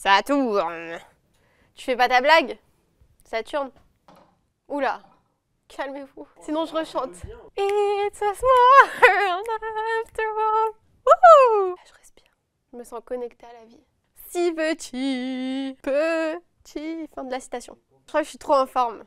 Saturne. Hein. Tu fais pas ta blague Saturne. Oula. Calmez-vous. Sinon je rechante. It's a small after all. je respire. Je me sens connectée à la vie. Si petit, petit. Fin de la citation. Je crois que je suis trop en forme.